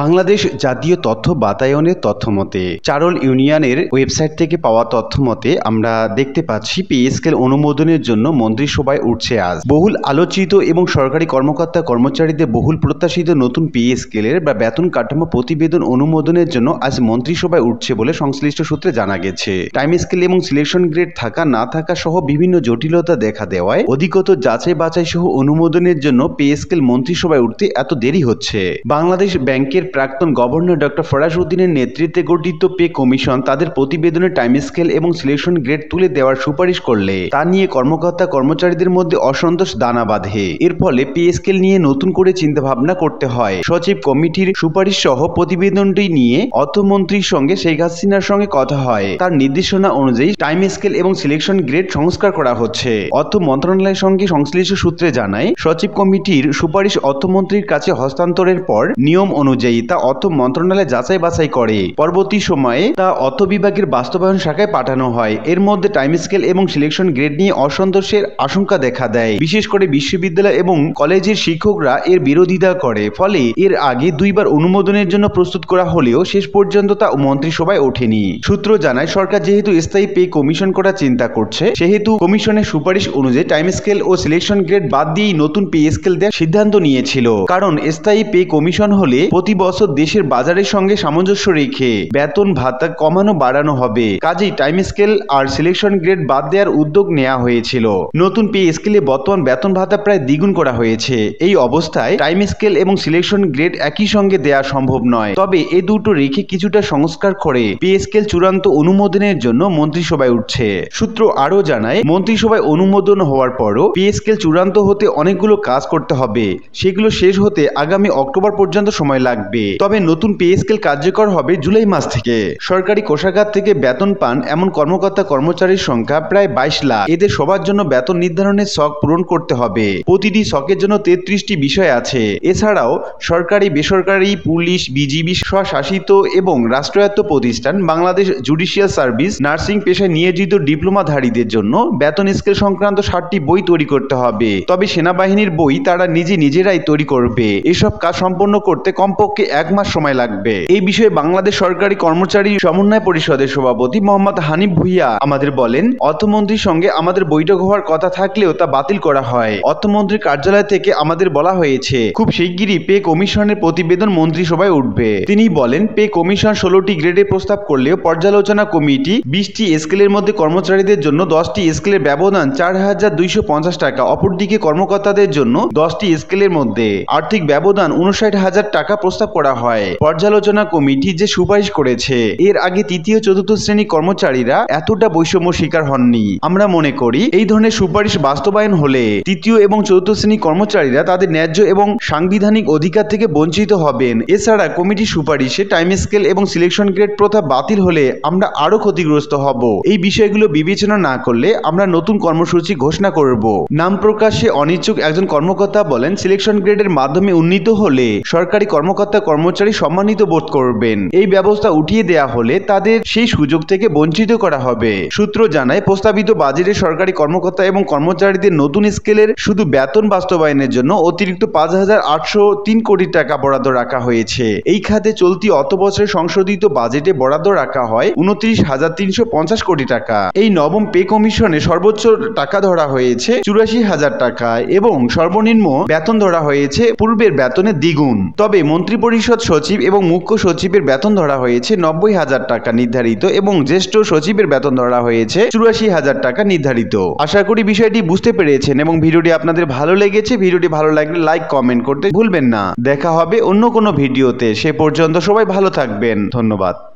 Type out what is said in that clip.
বাংলাদেশ জাতীয় তথ্য বাতায়নের তথ্যমতে চারল ইউনিয়নের ওয়েবসাইট থেকে পাওয়া তথ্যমতে আমরা দেখতে পাচ্ছি পে স্কেল অনুমোদনের জন্য মন্ত্রিসভায় উঠছে আজ বহুল আলোচিত এবং সরকারি কর্মকর্তা কর্মচারীদের বহুল প্রত্যাশিত নতুন পে স্কেলের বা বেতন কাঠামো প্রতিবেদন অনুমোদনের জন্য আজ মন্ত্রিসভায় উঠছে বলে সংশ্লিষ্ট সূত্রে জানা গেছে টাইম স্কেল এবং সিলেকশন গ্রেড থাকা না থাকা সহ বিভিন্ন জটিলতা দেখা দেওয়ায় অধিকত যাচাই বাছাই সহ অনুমোদনের জন্য পে স্কেল মন্ত্রিসভায় উঠতে এত দেরি হচ্ছে বাংলাদেশ ব্যাংকের ব্যাংকের প্রাক্তন গভর্নর ডক্টর ফরাজ উদ্দিনের নেতৃত্বে গঠিত পে কমিশন তাদের প্রতিবেদনে টাইম স্কেল এবং সিলেকশন গ্রেড তুলে দেওয়ার সুপারিশ করলে তা নিয়ে কর্মকর্তা কর্মচারীদের মধ্যে অসন্তোষ দানা বাঁধে এর ফলে পে স্কেল নিয়ে নতুন করে চিন্তাভাবনা করতে হয় সচিব কমিটির সুপারিশ সহ প্রতিবেদনটি নিয়ে অর্থমন্ত্রীর সঙ্গে শেখ হাসিনার সঙ্গে কথা হয় তার নির্দেশনা অনুযায়ী টাইম স্কেল এবং সিলেকশন গ্রেড সংস্কার করা হচ্ছে অর্থ মন্ত্রণালয়ের সঙ্গে সংশ্লিষ্ট সূত্রে জানায় সচিব কমিটির সুপারিশ অর্থমন্ত্রীর কাছে হস্তান্তরের পর নিয়ম অনুযায়ী অনুযায়ী তা অর্থ মন্ত্রণালয় যাচাই বাছাই করে পরবর্তী সময়ে তা অর্থ বিভাগের বাস্তবায়ন শাখায় পাঠানো হয় এর মধ্যে টাইম স্কেল এবং সিলেকশন গ্রেড নিয়ে অসন্তোষের আশঙ্কা দেখা দেয় বিশেষ করে বিশ্ববিদ্যালয় এবং কলেজের শিক্ষকরা এর বিরোধিতা করে ফলে এর আগে দুইবার অনুমোদনের জন্য প্রস্তুত করা হলেও শেষ পর্যন্ত তা মন্ত্রিসভায় ওঠেনি সূত্র জানায় সরকার যেহেতু স্থায়ী পে কমিশন করার চিন্তা করছে সেহেতু কমিশনের সুপারিশ অনুযায়ী টাইম স্কেল ও সিলেকশন গ্রেড বাদ দিয়েই নতুন পে স্কেল দেওয়ার সিদ্ধান্ত নিয়েছিল কারণ স্থায়ী পে কমিশন হলে প্রতি বছর দেশের বাজারের সঙ্গে সামঞ্জস্য রেখে বেতন ভাতা কমানো বাড়ানো হবে কাজেই টাইম স্কেল আর সিলেকশন গ্রেড বাদ দেওয়ার উদ্যোগ নেওয়া হয়েছিল নতুন পে স্কেলে বর্তমান বেতন ভাতা প্রায় দ্বিগুণ করা হয়েছে এই অবস্থায় টাইম স্কেল এবং সিলেকশন গ্রেড একই সঙ্গে দেয়া সম্ভব নয় তবে এ দুটো রেখে কিছুটা সংস্কার করে পে স্কেল চূড়ান্ত অনুমোদনের জন্য মন্ত্রিসভায় উঠছে সূত্র আরও জানায় মন্ত্রিসভায় অনুমোদন হওয়ার পরও পে স্কেল চূড়ান্ত হতে অনেকগুলো কাজ করতে হবে সেগুলো শেষ হতে আগামী অক্টোবর পর্যন্ত সময় লাগবে থাকবে তবে নতুন পে স্কেল কার্যকর হবে জুলাই মাস থেকে সরকারি কোষাগার থেকে বেতন পান এমন কর্মকর্তা কর্মচারীর সংখ্যা প্রায় বাইশ লাখ এদের সবার জন্য বেতন নির্ধারণের শখ পূরণ করতে হবে প্রতিটি শখের জন্য তেত্রিশটি বিষয় আছে এছাড়াও সরকারি বেসরকারি পুলিশ বিজিবি স্বশাসিত এবং রাষ্ট্রায়ত্ত প্রতিষ্ঠান বাংলাদেশ জুডিশিয়াল সার্ভিস নার্সিং পেশায় নিয়োজিত ডিপ্লোমাধারীদের জন্য বেতন স্কেল সংক্রান্ত ষাটটি বই তৈরি করতে হবে তবে সেনাবাহিনীর বই তারা নিজে নিজেরাই তৈরি করবে এসব কাজ সম্পন্ন করতে কমপক্ষ কমপক্ষে এক মাস সময় লাগবে এই বিষয়ে বাংলাদেশ সরকারি কর্মচারী সমন্বয় পরিষদের সভাপতি মোহাম্মদ হানিফ ভুইয়া আমাদের বলেন অর্থমন্ত্রীর সঙ্গে আমাদের বৈঠক হওয়ার কথা থাকলেও তা বাতিল করা হয় অর্থমন্ত্রীর কার্যালয় থেকে আমাদের বলা হয়েছে খুব শিগগিরই পে কমিশনের প্রতিবেদন মন্ত্রিসভায় উঠবে তিনি বলেন পে কমিশন ষোলোটি গ্রেডে প্রস্তাব করলেও পর্যালোচনা কমিটি বিশটি স্কেলের মধ্যে কর্মচারীদের জন্য দশটি স্কেলের ব্যবধান চার হাজার দুইশো পঞ্চাশ টাকা অপরদিকে কর্মকর্তাদের জন্য দশটি স্কেলের মধ্যে আর্থিক ব্যবধান উনষাট হাজার টাকা প্রস্তাব ব্যবস্থা করা হয় পর্যালোচনা কমিটি যে সুপারিশ করেছে এর আগে তৃতীয় চতুর্থ শ্রেণী কর্মচারীরা এতটা বৈষম্য শিকার হননি আমরা মনে করি এই ধরনের সুপারিশ বাস্তবায়ন হলে তৃতীয় এবং চতুর্থ শ্রেণী কর্মচারীরা তাদের ন্যায্য এবং সাংবিধানিক অধিকার থেকে বঞ্চিত হবেন এছাড়া কমিটি সুপারিশে টাইম স্কেল এবং সিলেকশন গ্রেড প্রথা বাতিল হলে আমরা আরো ক্ষতিগ্রস্ত হব এই বিষয়গুলো বিবেচনা না করলে আমরা নতুন কর্মসূচি ঘোষণা করব নাম প্রকাশে অনিচ্ছুক একজন কর্মকর্তা বলেন সিলেকশন গ্রেডের মাধ্যমে উন্নীত হলে সরকারি কর্মকর্তা কর্মকর্তা কর্মচারী সম্মানিত বোধ করবেন এই ব্যবস্থা উঠিয়ে দেয়া হলে তাদের সেই সুযোগ থেকে বঞ্চিত করা হবে সূত্র জানায় প্রস্তাবিত বাজেটে সরকারি কর্মকর্তা এবং কর্মচারীদের নতুন স্কেলের শুধু বেতন বাস্তবায়নের জন্য অতিরিক্ত পাঁচ হাজার আটশো তিন কোটি টাকা বরাদ্দ রাখা হয়েছে এই খাতে চলতি অত বছরে সংশোধিত বাজেটে বরাদ্দ রাখা হয় উনত্রিশ হাজার তিনশো পঞ্চাশ কোটি টাকা এই নবম পে কমিশনে সর্বোচ্চ টাকা ধরা হয়েছে চুরাশি হাজার টাকা এবং সর্বনিম্ন বেতন ধরা হয়েছে পূর্বের বেতনের দ্বিগুণ তবে মন্ত্রী পরিষদ সচিব এবং মুখ্য সচিবের বেতন ধরা হয়েছে নব্বই হাজার টাকা নির্ধারিত এবং জ্যেষ্ঠ সচিবের বেতন ধরা হয়েছে চুরাশি হাজার টাকা নির্ধারিত আশা করি বিষয়টি বুঝতে পেরেছেন এবং ভিডিওটি আপনাদের ভালো লেগেছে ভিডিওটি ভালো লাগলে লাইক কমেন্ট করতে ভুলবেন না দেখা হবে অন্য কোনো ভিডিওতে সে পর্যন্ত সবাই ভালো থাকবেন ধন্যবাদ